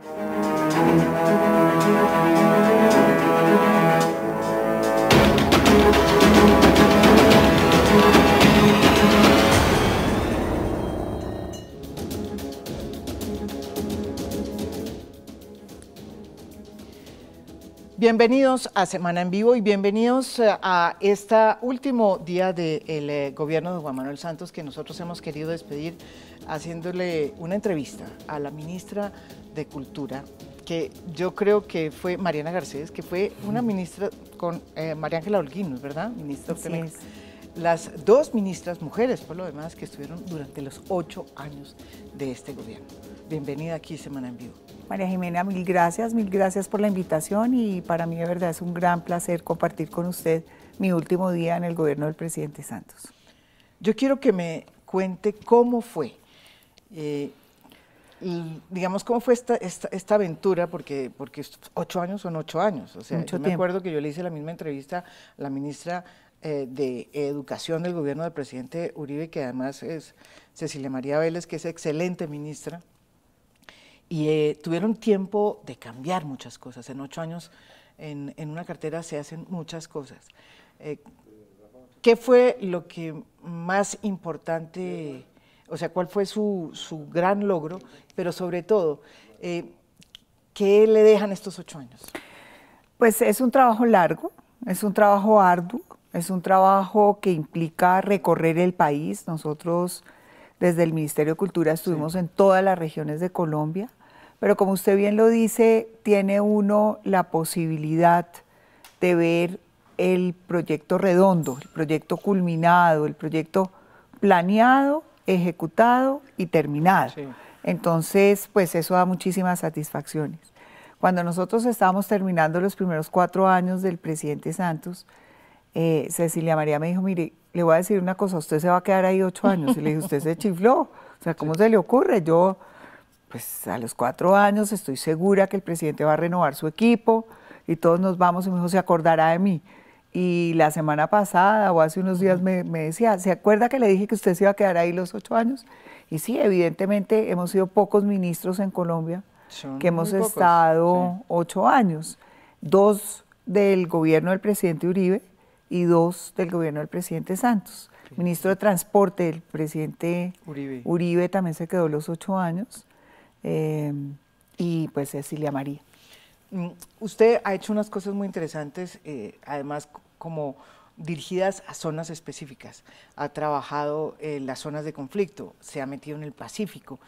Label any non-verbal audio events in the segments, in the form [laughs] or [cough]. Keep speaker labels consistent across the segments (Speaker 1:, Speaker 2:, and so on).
Speaker 1: Thank you. Bienvenidos a Semana en Vivo y bienvenidos eh, a este último día del eh, gobierno de Juan Manuel Santos que nosotros hemos querido despedir haciéndole una entrevista a la ministra de Cultura, que yo creo que fue Mariana Garcés, que fue una ministra con eh, María Ángela Holguín, ¿verdad? Ministra Sí. las dos ministras mujeres, por lo demás, que
Speaker 2: estuvieron durante los ocho años de este gobierno. Bienvenida aquí, Semana en Vivo. María Jimena, mil gracias, mil gracias por la invitación y para mí de verdad es un gran placer compartir con usted mi último día en el gobierno del presidente Santos. Yo quiero que me cuente cómo fue, eh, digamos, cómo fue esta,
Speaker 1: esta, aventura, porque, porque ocho años son ocho años. O sea, yo me acuerdo que yo le hice la misma entrevista a la ministra eh, de Educación del gobierno del presidente Uribe, que además es Cecilia María Vélez, que es excelente ministra y eh, tuvieron tiempo de cambiar muchas cosas. En ocho años en, en una cartera se hacen muchas cosas. Eh, ¿Qué fue lo que más importante, o sea, cuál fue su, su gran logro? Pero sobre todo, eh, ¿qué le dejan estos ocho años?
Speaker 2: Pues es un trabajo largo, es un trabajo arduo, es un trabajo que implica recorrer el país. Nosotros desde el Ministerio de Cultura estuvimos en todas las regiones de Colombia, pero como usted bien lo dice, tiene uno la posibilidad de ver el proyecto redondo, el proyecto culminado, el proyecto planeado, ejecutado y terminado. Entonces, pues eso da muchísimas satisfacciones. Cuando nosotros estábamos terminando los primeros cuatro años del presidente Santos, eh, Cecilia María me dijo, mire, le voy a decir una cosa, usted se va a quedar ahí ocho años. Y le dije, usted se chifló. O sea, ¿cómo se le ocurre? Yo, pues a los cuatro años estoy segura que el presidente va a renovar su equipo y todos nos vamos y me dijo, se acordará de mí. Y la semana pasada o hace unos días me, decía, ¿se acuerda que le dije que usted se iba a quedar ahí los ocho años? Y sí, evidentemente hemos sido pocos ministros en Colombia que hemos estado ocho años. Dos del gobierno del presidente Uribe, y dos del gobierno del presidente Santos. Ministro de Transporte, el presidente Uribe, también se quedó los ocho años. Eh, y pues Cecilia María. Mm, usted ha hecho unas
Speaker 1: cosas muy interesantes, eh, además como dirigidas a zonas específicas. Ha trabajado en las zonas de conflicto, se ha metido en el Pacífico.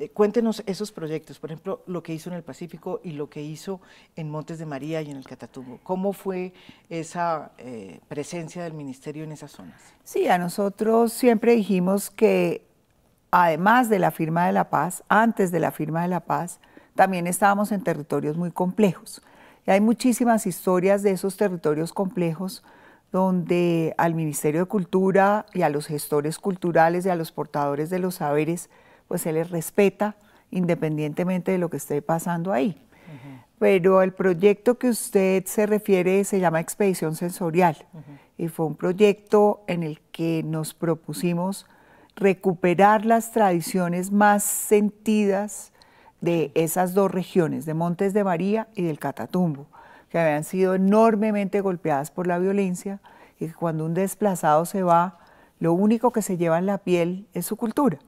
Speaker 1: Eh, cuéntenos esos proyectos, por ejemplo, lo que hizo en el Pacífico y lo que hizo en Montes de María y en el Catatumbo. ¿Cómo fue esa eh, presencia del ministerio en esas zonas?
Speaker 2: Sí, a nosotros siempre dijimos que además de la firma de la paz, antes de la firma de la paz, también estábamos en territorios muy complejos. Y hay muchísimas historias de esos territorios complejos donde al Ministerio de Cultura y a los gestores culturales y a los portadores de los saberes, pues se les respeta independientemente de lo que esté pasando ahí. Pero el proyecto que usted se refiere se llama Expedición Sensorial y fue un proyecto en el que nos propusimos recuperar las tradiciones más sentidas de esas dos regiones, de Montes de María y del Catatumbo, que habían sido enormemente golpeadas por la violencia y que cuando un desplazado se va, lo único que se lleva en la piel es su cultura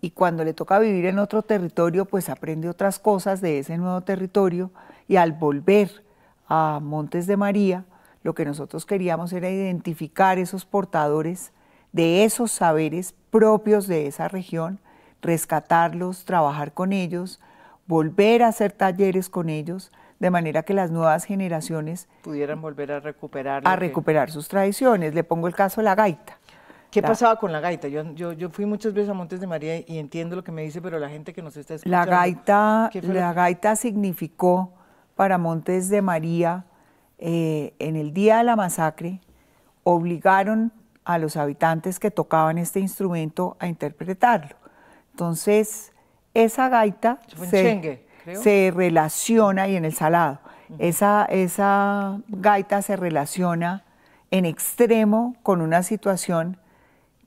Speaker 2: y cuando le toca vivir en otro territorio, pues aprende otras cosas de ese nuevo territorio y al volver a Montes de María, lo que nosotros queríamos era identificar esos portadores de esos saberes propios de esa región, rescatarlos, trabajar con ellos, volver a hacer talleres con ellos, de manera que las nuevas generaciones
Speaker 1: pudieran volver a recuperar a recuperar
Speaker 2: sus tradiciones. Le pongo el caso de la gaita. ¿Qué pasaba
Speaker 1: con la gaita? Yo, yo, fui muchas veces a Montes de María y entiendo lo que me dice, pero la gente que nos está escuchando. La
Speaker 2: gaita, la gaita significó para Montes de María, eh, en el día de la masacre, obligaron a los habitantes que tocaban este instrumento a interpretarlo. Entonces, esa gaita se, relaciona, y en el salado, esa, esa gaita se relaciona en extremo con una situación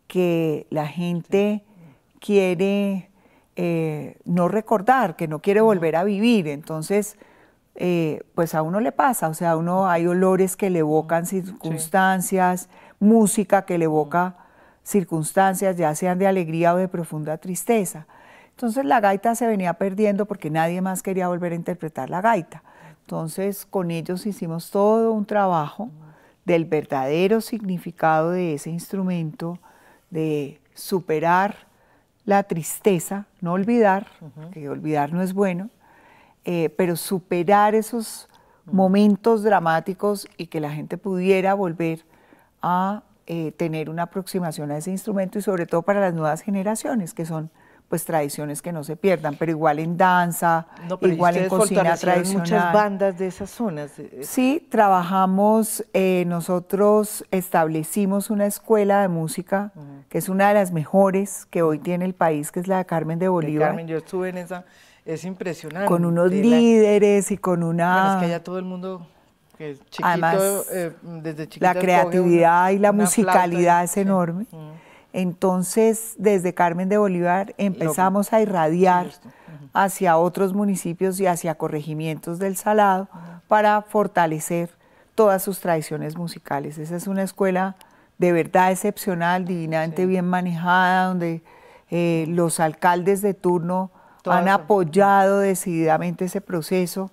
Speaker 2: que la gente quiere eh, no recordar, que no quiere volver a vivir. Entonces, eh, pues a uno le pasa, o sea, a uno hay olores que le evocan circunstancias, música que le evoca circunstancias, ya sean de alegría o de profunda tristeza. Entonces la gaita se venía perdiendo porque nadie más quería volver a interpretar la gaita. Entonces con ellos hicimos todo un trabajo del verdadero significado de ese instrumento, de superar la tristeza, no olvidar, que olvidar no es bueno, eh, pero superar esos momentos dramáticos y que la gente pudiera volver a eh, tener una aproximación a ese instrumento y sobre todo para las nuevas generaciones que son pues tradiciones que no se pierdan, pero igual en danza, igual en cocina tradicional. muchas bandas
Speaker 1: de esas zonas. Eh, eh. Sí,
Speaker 2: trabajamos, eh, nosotros establecimos una escuela de música, que es una de las mejores que hoy tiene el país, que es la de Carmen de Bolívar. Carmen,
Speaker 1: yo estuve en esa, es impresionante. Con unos
Speaker 2: líderes y con una... es que allá
Speaker 1: todo el mundo Chiquito, Además, eh, desde la creatividad
Speaker 2: y la musicalidad es enorme. Entonces, desde Carmen de Bolívar empezamos a irradiar hacia otros municipios y hacia corregimientos del Salado para fortalecer todas sus tradiciones musicales. Esa es una escuela de verdad excepcional, divinamente bien manejada, donde eh, los alcaldes de turno han apoyado decididamente ese proceso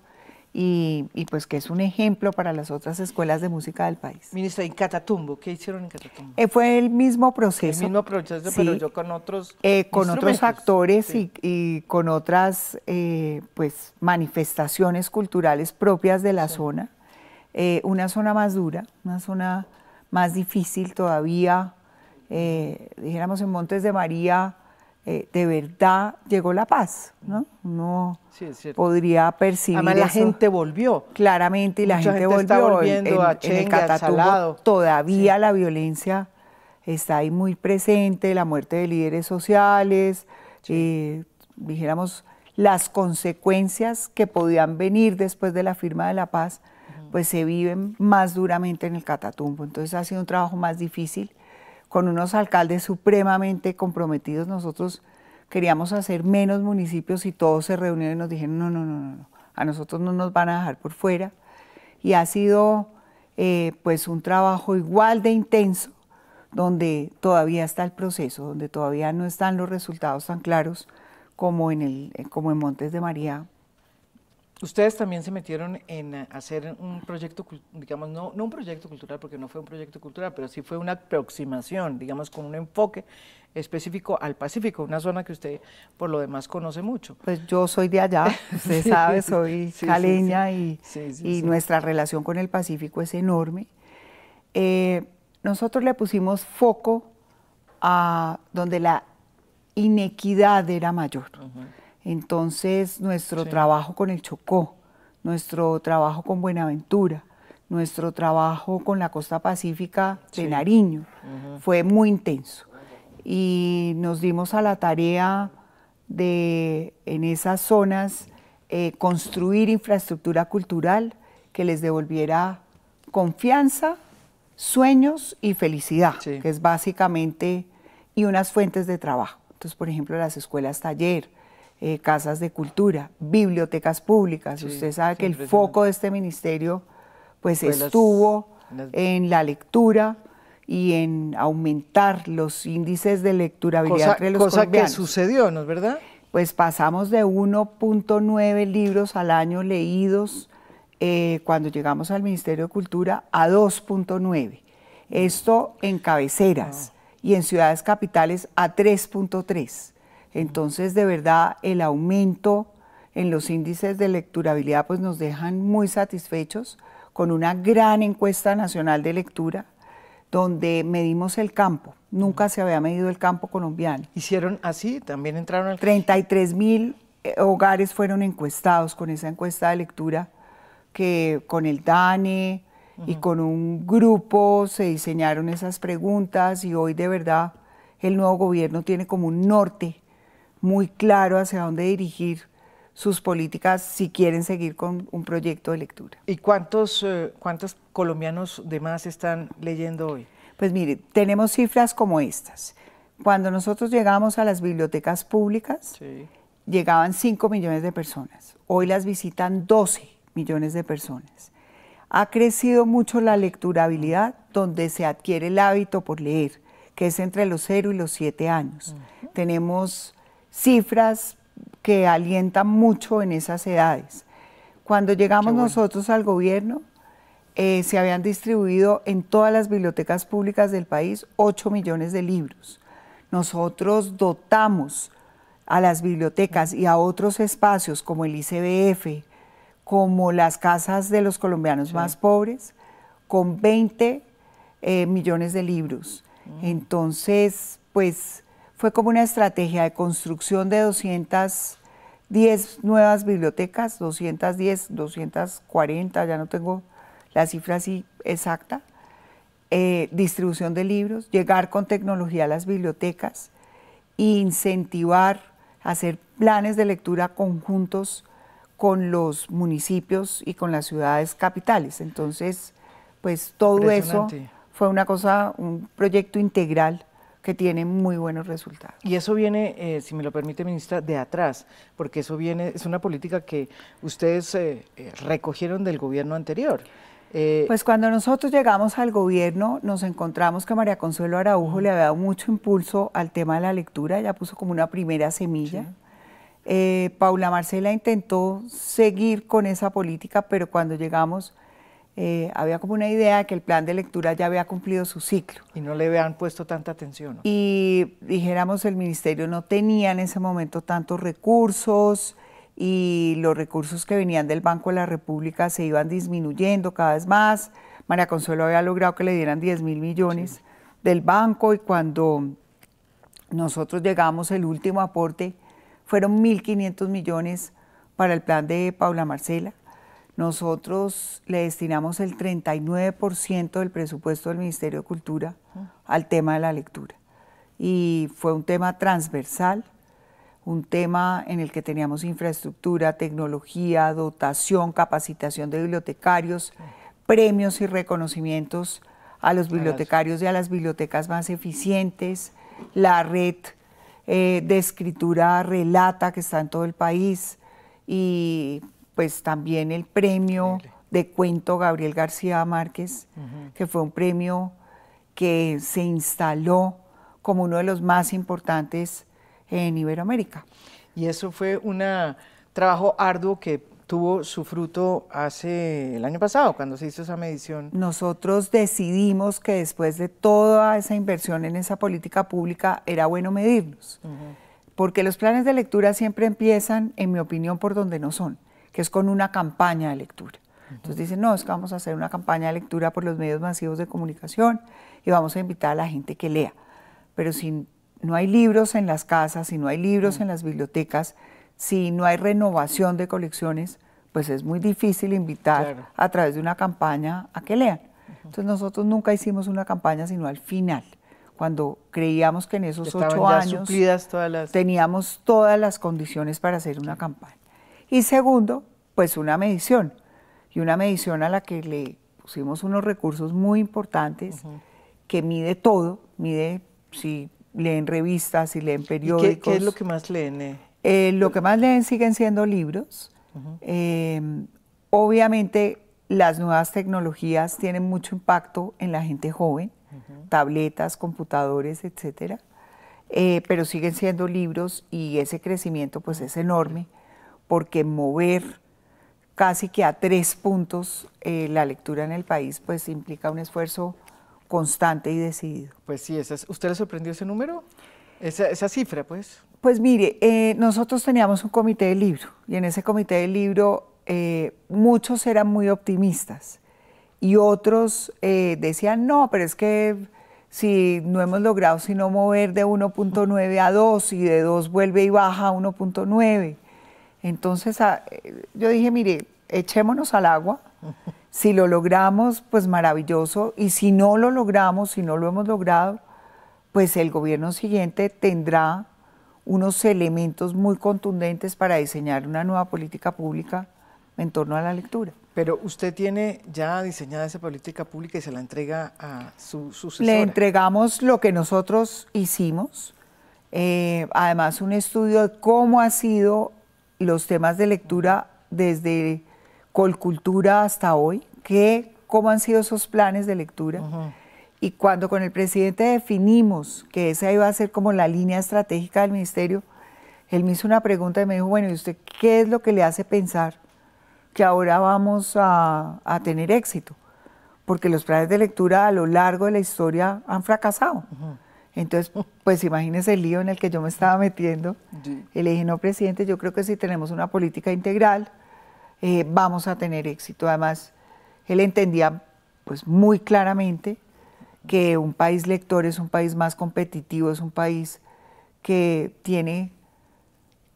Speaker 2: y, pues que es un ejemplo para las otras escuelas de música del país. Ministra, en Catatumbo? ¿Qué hicieron en Catatumbo? Eh, fue el mismo proceso. El mismo proceso, pero yo con
Speaker 1: otros eh, Con otros
Speaker 2: factores y, con otras eh, pues manifestaciones culturales propias de la zona. Eh, una zona más dura, una zona más difícil todavía, dijéramos en Montes de María, eh, de verdad llegó la paz, ¿no? No,
Speaker 1: podría
Speaker 2: percibir la gente volvió. Claramente, y la gente, volvió. volviendo en, el Catatumbo todavía la violencia está ahí muy presente, la muerte de líderes sociales, eh, dijéramos, las consecuencias que podían venir después de la firma de la paz, pues se viven más duramente en el Catatumbo. Entonces ha sido un trabajo más difícil con unos alcaldes supremamente comprometidos, nosotros queríamos hacer menos municipios y todos se reunieron y nos dijeron, no, no, no, no, a nosotros no nos van a dejar por fuera. Y ha sido eh, pues un trabajo igual de intenso, donde todavía está el proceso, donde todavía no están los resultados tan claros como en, el, como en Montes de María
Speaker 1: Ustedes también se metieron en eh, hacer un proyecto, digamos, no, un proyecto cultural, porque no fue un proyecto cultural, pero sí fue una aproximación, digamos, con un enfoque específico al Pacífico, una zona que usted por lo demás conoce mucho.
Speaker 2: Pues yo soy de allá, [laughs] usted sabe, soy y, nuestra relación con el Pacífico es enorme. Eh, nosotros le pusimos foco a donde la inequidad era mayor. Entonces, nuestro trabajo con el Chocó, nuestro trabajo con Buenaventura, nuestro trabajo con la costa pacífica de Nariño, fue muy intenso. Y nos dimos a la tarea de, en esas zonas, eh, construir infraestructura cultural que les devolviera confianza, sueños y felicidad, que es básicamente, y unas fuentes de trabajo. Entonces, por ejemplo, las escuelas taller, eh, casas de cultura, bibliotecas públicas. Usted sabe que el foco de este ministerio pues, pues estuvo en la lectura y en aumentar los índices de lecturabilidad cosa, los que sucedió, ¿no es verdad? Pues pasamos de 1.9 libros al año leídos eh, cuando llegamos al Ministerio de Cultura a 2.9. Esto en cabeceras ah. y en ciudades capitales a 3.3. Entonces, de verdad, el aumento en los índices de lecturabilidad pues nos dejan muy satisfechos con una gran encuesta nacional de lectura donde medimos el campo. Nunca se había medido el campo colombiano. ¿Hicieron así? ¿También entraron? Al... 33 mil eh, hogares fueron encuestados con esa encuesta de lectura que con el DANE y con un grupo se diseñaron esas preguntas y hoy de verdad el nuevo gobierno tiene como un norte muy claro hacia dónde dirigir sus políticas si quieren seguir con un proyecto de lectura. ¿Y cuántos, eh, cuántos colombianos demás están leyendo hoy? Pues mire, tenemos cifras como estas. Cuando nosotros llegamos a las bibliotecas públicas, llegaban 5 millones de personas. Hoy las visitan 12 millones de personas. Ha crecido mucho la lecturabilidad donde se adquiere el hábito por leer, que es entre los 0 y los 7 años. Tenemos cifras que alientan mucho en esas edades. Cuando llegamos nosotros al gobierno, eh, se habían distribuido en todas las bibliotecas públicas del país 8 millones de libros. Nosotros dotamos a las bibliotecas y a otros espacios como el ICBF, como las casas de los colombianos más pobres, con 20 eh, millones de libros. Mm. Entonces, pues fue como una estrategia de construcción de 210 nuevas bibliotecas, 210, 240, ya no tengo la cifra así exacta, eh, distribución de libros, llegar con tecnología a las bibliotecas, incentivar, hacer planes de lectura conjuntos con los municipios y con las ciudades capitales. Entonces, pues todo eso fue una cosa, un proyecto integral que tiene muy buenos resultados.
Speaker 1: Y eso viene, eh, si me lo permite, ministra, de atrás, porque eso viene, es una política que
Speaker 2: ustedes eh, eh, recogieron del gobierno anterior. pues cuando nosotros llegamos al gobierno nos encontramos que María Consuelo Araujo le había dado mucho impulso al tema de la lectura, ya puso como una primera semilla. Paula Marcela intentó seguir con esa política, pero cuando llegamos eh, había como una idea de que el plan de lectura ya había cumplido su ciclo. Y no le habían puesto tanta atención. Y dijéramos, el ministerio no tenía en ese momento tantos recursos y los recursos que venían del Banco de la República se iban disminuyendo cada vez más. María Consuelo había logrado que le dieran 10 mil millones del banco y cuando nosotros llegamos el último aporte fueron 1.500 millones para el plan de Paula Marcela nosotros le destinamos el 39% del presupuesto del Ministerio de Cultura al tema de la lectura. Y fue un tema transversal, un tema en el que teníamos infraestructura, tecnología, dotación, capacitación de bibliotecarios, premios y reconocimientos a los bibliotecarios y a las bibliotecas más eficientes, la red eh, de escritura relata que está en todo el país y pues también el premio de cuento Gabriel García Márquez, que fue un premio que se instaló como uno de los más importantes en Iberoamérica. Y eso fue un trabajo arduo que tuvo su fruto hace el año pasado, cuando se hizo esa medición. Nosotros decidimos que después de toda esa inversión en esa política pública era bueno medirnos, porque los planes de lectura siempre empiezan, en mi opinión, por donde no son que es con una campaña de lectura. Entonces dicen, no, es que vamos a hacer una campaña de lectura por los medios masivos de comunicación y vamos a invitar a la gente que lea. Pero si no hay libros en las casas, si no hay libros en las bibliotecas, si no hay renovación de colecciones, pues es muy difícil invitar a través de una campaña a que lean. Entonces nosotros nunca hicimos una campaña sino al final, cuando creíamos que en esos ocho años teníamos todas las condiciones para hacer una campaña. Y segundo, pues una medición, y una medición a la que le pusimos unos recursos muy importantes que mide todo, mide si leen revistas, si leen periódicos. qué, es lo que más leen? Eh? Eh, lo que más leen siguen siendo libros. Em, obviamente las nuevas tecnologías tienen mucho impacto en la gente joven, tabletas, computadores, etcétera, eh, pero siguen siendo libros y ese crecimiento pues es enorme porque mover casi que a tres puntos eh, la lectura en el país, pues implica un esfuerzo constante y decidido. Pues sí, es ¿usted le sorprendió ese número? Esa, cifra, pues. Pues mire, eh, nosotros teníamos un comité de libro y en ese comité de libro eh, muchos eran muy optimistas y otros decían, no, pero es que si no hemos logrado sino mover de 1.9 a 2 y de 2 vuelve y baja a 1.9. Entonces ah, yo dije, mire, echémonos al agua, si lo logramos, pues maravilloso, y si no lo logramos, si no lo hemos logrado, pues el gobierno siguiente tendrá unos elementos muy contundentes para diseñar una nueva política pública en torno a la lectura. Pero usted tiene ya diseñada esa política pública y se la entrega
Speaker 1: a su
Speaker 2: sucesor. Le entregamos lo que nosotros hicimos, eh, además un estudio de cómo ha sido los temas de lectura desde Colcultura hasta hoy, qué cómo han sido esos planes de lectura. Y cuando con el presidente definimos que esa iba a ser como la línea estratégica del ministerio, él me hizo una pregunta y me dijo, bueno, ¿y usted qué es lo que le hace pensar que ahora vamos a, tener éxito? Porque los planes de lectura a lo largo de la historia han fracasado. Entonces, pues imagínense el lío en el que yo me estaba metiendo. Sí. Y le dije, no, presidente, yo creo que si tenemos una política integral, eh, vamos a tener éxito. Además, él entendía pues muy claramente que un país lector es un país más competitivo, es un país que tiene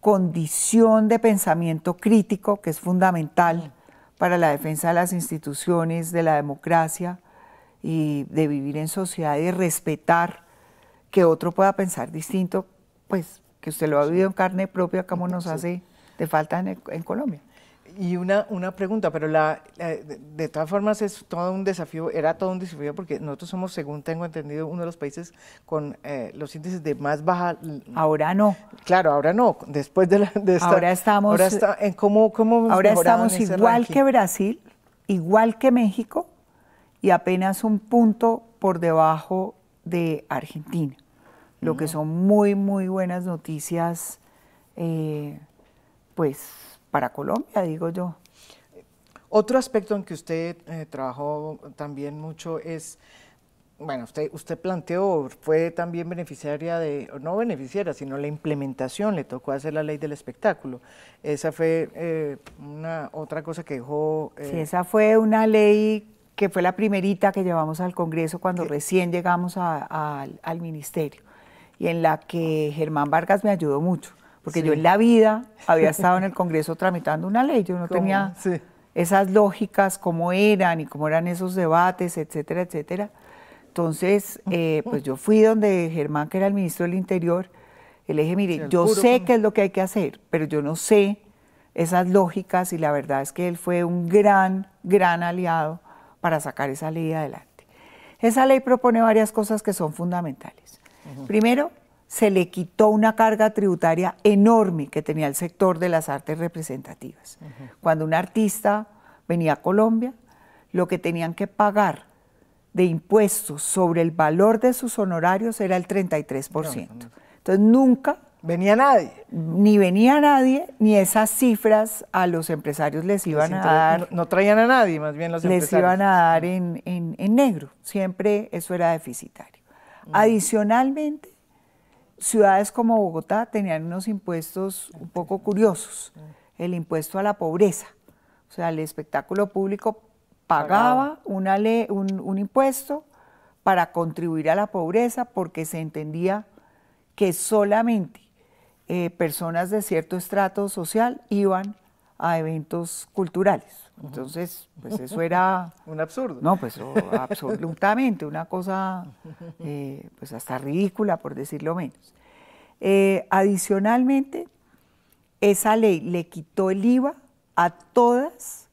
Speaker 2: condición de pensamiento crítico, que es fundamental para la defensa de las instituciones, de la democracia y de vivir en sociedad y respetar que otro pueda pensar distinto, pues que usted lo ha vivido en carne propia, como nos hace de falta en, Colombia. Y
Speaker 1: una, una pregunta, pero la, de, todas formas es todo un desafío, era todo un desafío porque nosotros somos, según tengo entendido, uno de los países con eh, los índices de más baja. Ahora no. Claro, ahora no. Después de, la, Ahora estamos. Ahora
Speaker 2: estamos igual que Brasil, igual que México y apenas un punto por debajo de Argentina, lo que mm. son muy, muy buenas noticias, eh, pues para Colombia, digo yo.
Speaker 1: Otro aspecto en que usted eh, trabajó también mucho es, bueno, usted, usted planteó, fue también beneficiaria de, no beneficiaria, sino la implementación, le tocó hacer la ley del espectáculo. Esa fue eh, una otra cosa que dejó... sí, esa
Speaker 2: fue una ley que fue la primerita que llevamos al Congreso cuando recién llegamos al, ministerio, y en la que Germán Vargas me ayudó mucho, porque yo en la vida [laughs] había estado en el Congreso tramitando una ley, yo no tenía esas lógicas, cómo eran y cómo eran esos debates, etcétera, etcétera. Entonces, eh, pues yo fui donde Germán, que era el ministro del Interior, y le dije, mire, yo sé qué es lo que hay que hacer, pero yo no sé esas lógicas y la verdad es que él fue un gran, gran aliado para sacar esa ley adelante. Esa ley propone varias cosas que son fundamentales. Primero, se le quitó una carga tributaria enorme que tenía el sector de las artes representativas. Cuando un artista venía a Colombia, lo que tenían que pagar de impuestos sobre el valor de sus honorarios era el 33%. Entonces nunca venía nadie. Ni venía nadie, ni esas cifras a los empresarios les iban a dar. No, traían a nadie,
Speaker 1: más bien los les empresarios. Les iban
Speaker 2: a dar en, negro. Siempre eso era deficitario. Adicionalmente, ciudades como Bogotá tenían unos impuestos un poco curiosos. El impuesto a la pobreza. O sea, el espectáculo público pagaba, Una un impuesto para contribuir a la pobreza porque se entendía que solamente eh, personas de cierto estrato social iban a eventos culturales. Entonces, pues [laughs] eso era...
Speaker 1: Un absurdo. No, pues oh, absolutamente,
Speaker 2: una cosa eh, pues hasta ridícula, por decirlo menos. Eh, adicionalmente, esa ley le quitó el IVA a todos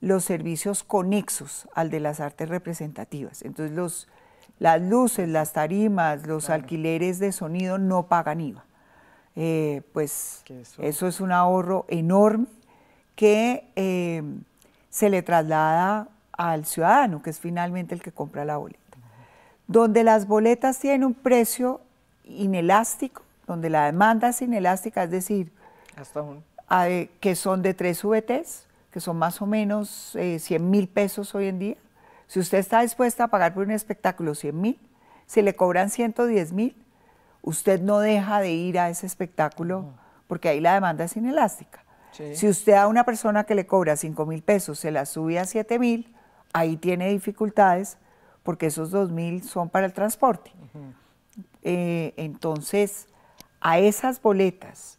Speaker 2: los servicios conexos al de las artes representativas. Entonces, los, las luces, las tarimas, los alquileres de sonido no pagan IVA. Eh, pues eso es un ahorro enorme que eh, se le traslada al ciudadano, que es finalmente el que compra la boleta. Donde las boletas tienen un precio inelástico, donde la demanda es inelástica, es decir, ah, eh, que son de tres VTs, que son más o menos 100 mil pesos hoy en día. Si usted está dispuesta a pagar por un espectáculo 100 mil, se le cobran 110 mil, usted no deja de ir a ese espectáculo porque ahí la demanda es inelástica. Si usted a una persona que le cobra 5 mil pesos se la sube a 7 mil, ahí tiene dificultades porque esos 2 mil son para el transporte. Eh, entonces, a esas boletas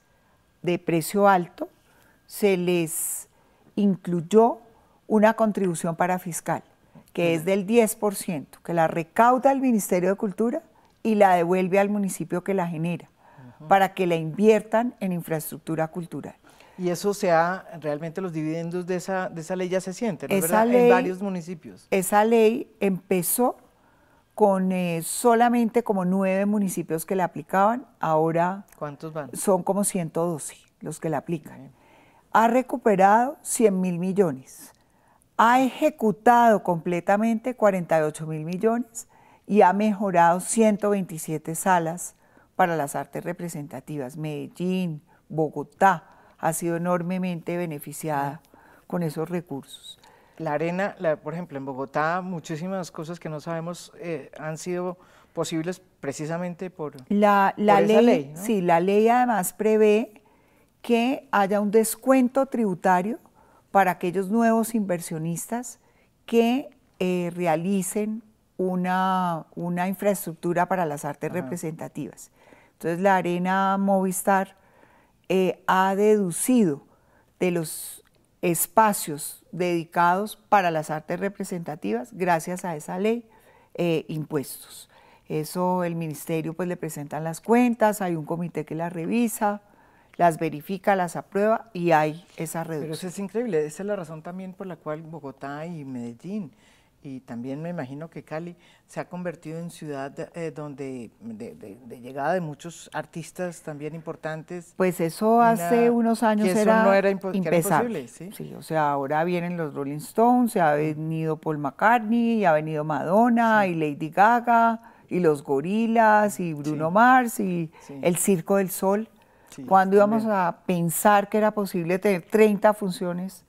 Speaker 2: de precio alto se les incluyó una contribución para fiscal, que es del 10%, que la recauda el Ministerio de Cultura y la devuelve al municipio que la genera para que la inviertan en infraestructura cultural. Y eso se ha, realmente los dividendos de esa, de esa ley ya se sienten, ¿no en varios municipios. Esa ley empezó con eh, solamente como nueve municipios que la aplicaban, ahora... ¿Cuántos van? Son como 112 los que la aplican. Ha recuperado 100 mil millones, ha ejecutado completamente 48 mil millones y ha mejorado 127 salas para las artes representativas. Medellín, Bogotá ha sido enormemente beneficiada con esos recursos.
Speaker 1: La arena, por ejemplo, en Bogotá, muchísimas cosas que no sabemos eh, han sido posibles precisamente por la, la ley. Esa ley Sí,
Speaker 2: la ley además prevé que haya un descuento tributario para aquellos nuevos inversionistas que eh, realicen una, una infraestructura para las artes representativas. Entonces la Arena Movistar eh, ha deducido de los espacios dedicados para las artes representativas, gracias a esa ley, eh, impuestos. Eso el ministerio pues le presentan las cuentas, hay un comité que las revisa, las verifica, las aprueba y hay esa reducción. Pero eso es increíble, esa es la
Speaker 1: razón también por la cual Bogotá y Medellín y también me imagino que Cali se ha convertido en ciudad eh, donde de, llegada de muchos artistas también importantes. Pues eso hace unos años era, no imposible. ¿sí? o
Speaker 2: sea, ahora vienen los Rolling Stones, se ha venido Paul McCartney, y ha venido Madonna y Lady Gaga y los Gorilas y Bruno Mars y el Circo del Sol. Cuando íbamos a pensar que era posible tener 30 funciones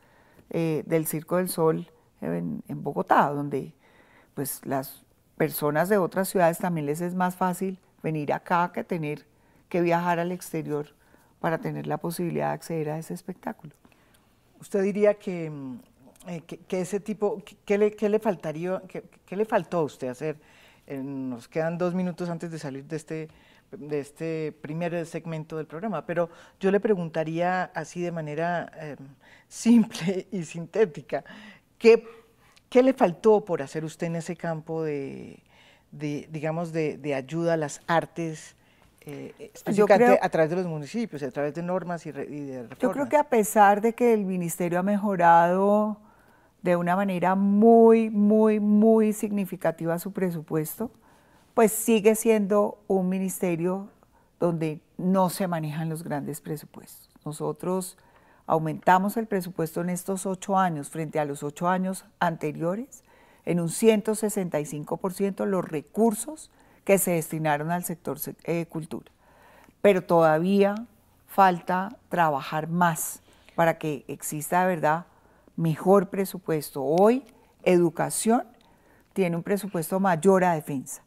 Speaker 2: eh, del Circo del Sol en, Bogotá, donde pues las personas de otras ciudades también les es más fácil venir acá que tener que viajar al exterior para tener la posibilidad de acceder a ese espectáculo. ¿Usted diría que,
Speaker 1: mm, eh, que, ese tipo, ¿qué le, que le, faltaría, qué, le faltó a usted hacer? nos quedan dos minutos antes de salir de este, de este primer segmento del programa, pero yo le preguntaría así de manera em, [laughs] simple y sintética, ¿Qué, le faltó por hacer usted en ese campo de,
Speaker 2: digamos, de, ayuda a las artes?
Speaker 1: Eh, pues a través de los municipios, a través de normas y, y de reformas. Yo
Speaker 2: creo que a pesar de que el ministerio ha mejorado de una manera muy, muy, muy significativa su presupuesto, pues sigue siendo un ministerio donde no se manejan los grandes presupuestos. Nosotros Aumentamos el presupuesto en estos ocho años frente a los ocho años anteriores en un 165% los recursos que se destinaron al sector de eh, cultura. Pero todavía falta trabajar más para que exista de verdad mejor presupuesto. Hoy educación tiene un presupuesto mayor a defensa.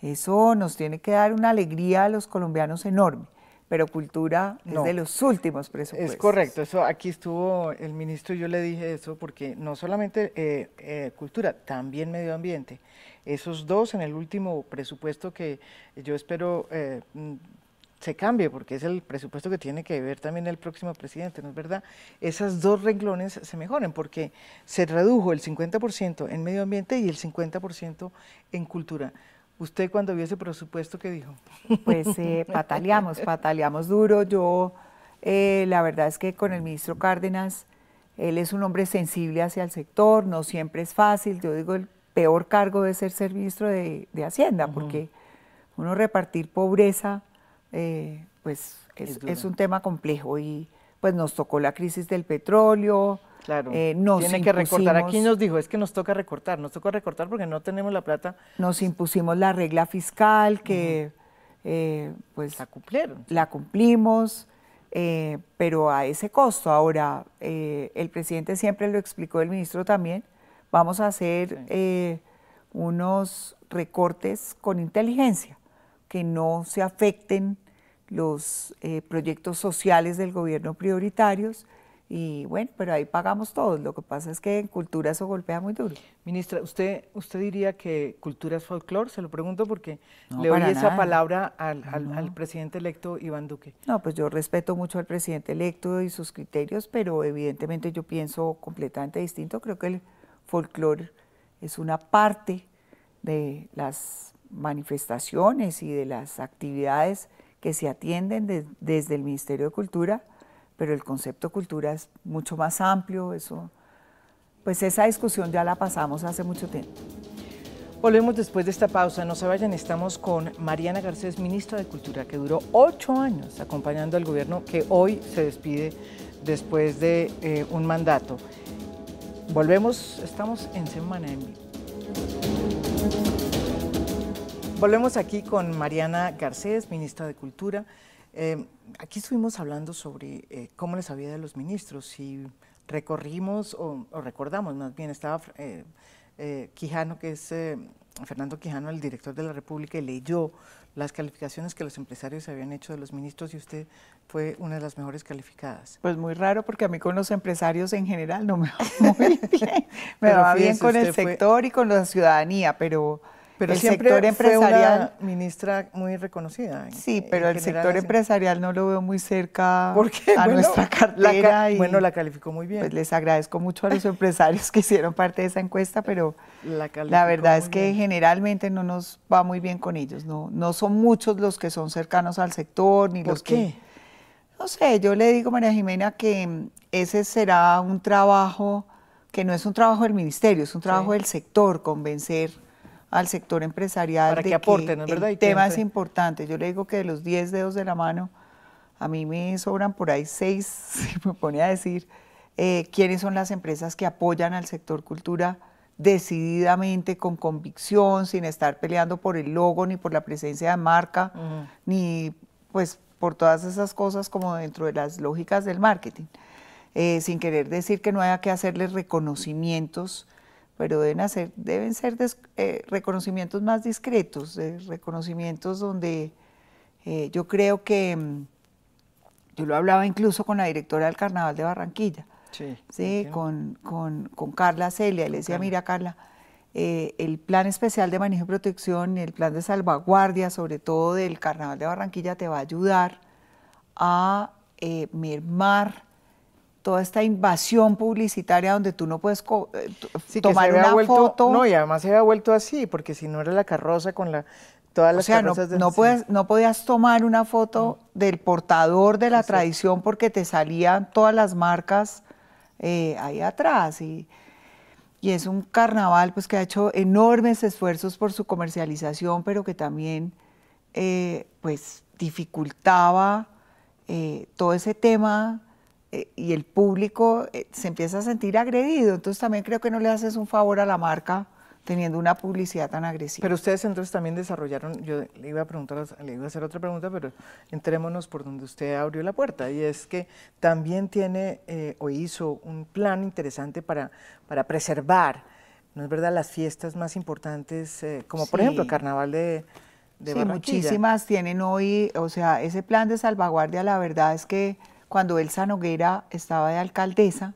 Speaker 2: Eso nos tiene que dar una alegría a los colombianos enorme pero cultura no. de los últimos presupuestos. Es
Speaker 1: correcto, eso aquí estuvo el ministro y yo le dije eso porque no solamente eh, eh, cultura, también medio ambiente. Esos dos en el último presupuesto que yo espero eh, mm, se cambie, porque es el presupuesto que tiene que ver también el próximo presidente, ¿no es verdad? Esas dos renglones se mejoren porque se redujo el 50% en medio ambiente y el 50% en
Speaker 2: cultura ¿Usted cuando vio ese presupuesto qué dijo? Pues eh, [laughs] pataleamos, pataleamos duro. Yo, eh, la verdad es que con el ministro Cárdenas, él es un hombre sensible hacia el sector, no siempre es fácil. Yo digo, el peor cargo de ser ser ministro de, Hacienda, porque uno repartir pobreza, eh, pues es un tema complejo. Y pues nos tocó la crisis del petróleo, Claro. Eh, Tiene que recortar. Aquí nos
Speaker 1: dijo, es que nos toca recortar, nos toca recortar porque no tenemos la plata.
Speaker 2: Nos impusimos la regla fiscal que, eh, pues... La cumplimos, eh, pero a ese costo. Ahora, el presidente siempre lo explicó, el ministro también, vamos a hacer unos recortes con inteligencia, que no se afecten los proyectos sociales del gobierno prioritarios y bueno, pero ahí pagamos todos. Lo que pasa es que en cultura eso golpea muy duro. Ministra, ¿usted, usted diría que cultura es
Speaker 1: folclore? Se lo pregunto porque le oí esa palabra al, presidente electo Iván Duque.
Speaker 2: No, pues yo respeto mucho al presidente electo y sus criterios, pero evidentemente yo pienso completamente distinto. Creo que el folclore es una parte de las manifestaciones y de las actividades que se atienden desde el Ministerio de Cultura pero el concepto cultura es mucho más amplio, eso, pues esa discusión ya la pasamos hace mucho tiempo. Volvemos después de
Speaker 1: esta pausa, no se vayan, estamos con Mariana Garcés, ministra de Cultura, que duró ocho años acompañando al gobierno que hoy se despide después de eh, un mandato. Volvemos, estamos en Semana en Vivo. Volvemos aquí con Mariana Garcés, ministra de Cultura. Eh, aquí estuvimos hablando sobre eh, cómo les había de los ministros y recorrimos o, recordamos, más bien estaba eh, Quijano, que es Fernando Quijano, el director de la República, y leyó las calificaciones que los empresarios habían hecho de los ministros y usted
Speaker 2: fue una de las mejores calificadas. Pues muy raro porque a mí con los empresarios en general no me va [laughs] muy bien. me va bien con el sector y con la ciudadanía, pero pero el siempre sector empresarial, fue una
Speaker 1: ministra muy reconocida. sí, pero el sector
Speaker 2: empresarial no lo veo muy cerca a nuestra cartera. y, bueno, la calificó muy bien. Pues les agradezco mucho a los empresarios que hicieron parte de esa encuesta, pero la, verdad es que generalmente no nos va muy bien con ellos. No, no son muchos los que son cercanos al sector ni los que. No sé, yo le digo, María Jimena, que ese será un trabajo que no es un trabajo del ministerio, es un trabajo del sector, convencer al sector empresarial Para de que, aporten, ¿no? ¿verdad? temas importantes. Yo le digo que de los 10 dedos de la mano, a mí me sobran por ahí 6, [laughs] si me pone a decir, eh, quiénes son las empresas que apoyan al sector cultura decididamente, con convicción, sin estar peleando por el logo, ni por la presencia de marca, ni pues por todas esas cosas como dentro de las lógicas del marketing. Eh, sin querer decir que no haya que hacerles reconocimientos pero deben, hacer, deben ser eh, reconocimientos más discretos, eh, reconocimientos donde eh, yo creo que, mm, yo lo hablaba incluso con la directora del Carnaval de Barranquilla, Con, Carla Celia, le decía, mira Carla, el plan especial de manejo y protección el plan de salvaguardia, sobre todo del Carnaval de Barranquilla, te va a ayudar a mermar toda esta invasión publicitaria donde tú no puedes eh, tomar una foto. No, y
Speaker 1: además se había vuelto así, porque si no era la
Speaker 2: carroza con la todas las o sea, no, puedes, no, podías tomar una foto del portador de la tradición porque te salían todas las marcas eh, ahí atrás. Y, es un carnaval pues, que ha hecho enormes esfuerzos por su comercialización, pero que también eh, pues, dificultaba todo ese tema eh, y el público eh, se empieza a sentir agredido. Entonces también creo que no le haces un favor a la marca teniendo una publicidad tan agresiva. Pero ustedes
Speaker 1: entonces también desarrollaron, yo le iba a preguntar, le iba a hacer otra pregunta, pero entrémonos por donde usted abrió la puerta, y es que también tiene eh, o hizo un plan interesante para, para preservar, ¿no es verdad?, las fiestas más importantes, como por ejemplo el
Speaker 2: Carnaval de,
Speaker 1: de sí, muchísimas
Speaker 2: tienen hoy, o sea, ese plan de salvaguardia, la verdad es que cuando Elsa Noguera estaba de alcaldesa,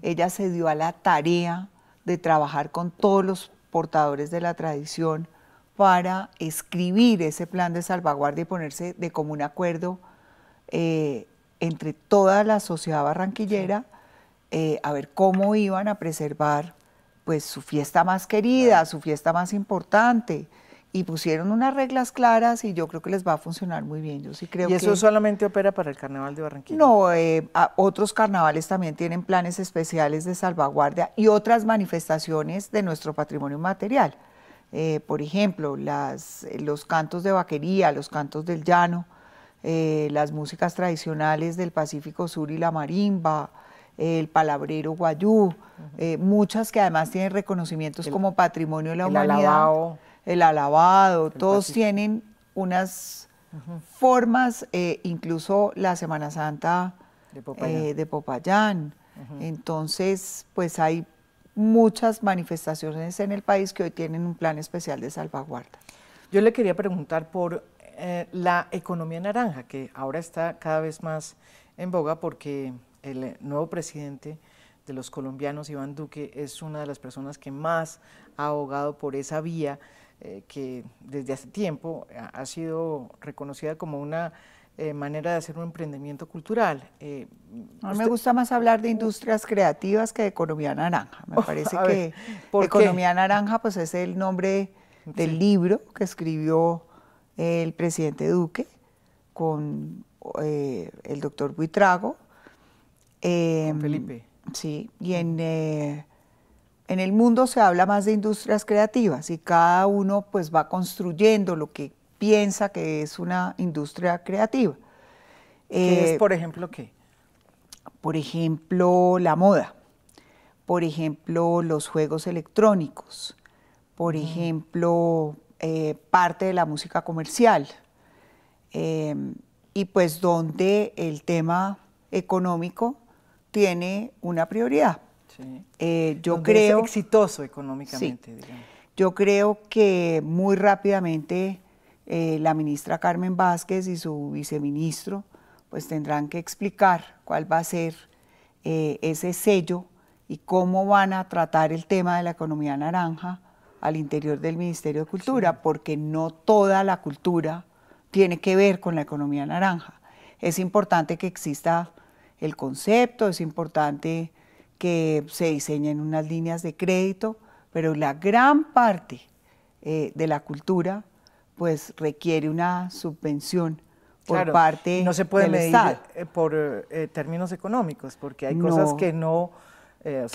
Speaker 2: ella se dio a la tarea de trabajar con todos los portadores de la tradición para escribir ese plan de salvaguardia y ponerse de común acuerdo eh, entre toda la sociedad barranquillera eh, a ver cómo iban a preservar pues su fiesta más querida, su fiesta más importante, y pusieron unas reglas claras y yo creo que les va a funcionar muy bien. Yo sí creo ¿Y eso
Speaker 1: solamente opera
Speaker 2: para el Carnaval de Barranquilla? No, eh, otros carnavales también tienen planes especiales de salvaguardia y otras manifestaciones de nuestro patrimonio material. Eh, por ejemplo, las, los cantos de vaquería, los cantos del llano, eh, las músicas tradicionales del Pacífico Sur y la marimba, el palabrero guayú, muchas que además tienen reconocimientos como patrimonio de la humanidad el alabado, todos tienen unas formas, eh, incluso la Semana Santa de Popayán. Eh, Entonces, pues hay muchas manifestaciones en el país que hoy tienen un plan especial de salvaguarda. Yo le quería preguntar por eh, la economía naranja, que ahora está
Speaker 1: cada vez más en boga porque el nuevo presidente de los colombianos, Iván Duque, es una de las personas que más ha abogado por esa vía. Eh, que desde hace tiempo ha, sido reconocida como una eh, manera de hacer un
Speaker 2: emprendimiento cultural. Eh, a mí me gusta más hablar de uh. industrias creativas que de economía naranja. Me [laughs] parece que economía naranja pues es el nombre del libro que escribió el presidente Duque con el doctor Buitrago. Em, Felipe. Sí, y en en el mundo se habla más de industrias creativas y cada uno pues va construyendo lo que piensa que es una industria creativa. ¿Qué es, eh, por ejemplo, qué? Por ejemplo, la moda, por ejemplo, los juegos electrónicos, por mm. ejemplo, eh, parte de la música comercial. Em, y pues donde el tema económico tiene una prioridad. Eh, yo creo... exitoso
Speaker 1: económicamente,
Speaker 2: Yo creo que muy rápidamente eh, la ministra Carmen Vázquez y su viceministro pues tendrán que explicar cuál va a ser eh, ese sello y cómo van a tratar el tema de la economía naranja al interior del Ministerio de Cultura, porque no toda la cultura tiene que ver con la economía naranja. Es importante que exista el concepto, es importante que se diseñen unas líneas de crédito, pero la gran parte eh, de la cultura pues requiere una subvención por claro, parte no se puede medir
Speaker 1: eh, por eh, términos económicos porque hay cosas que no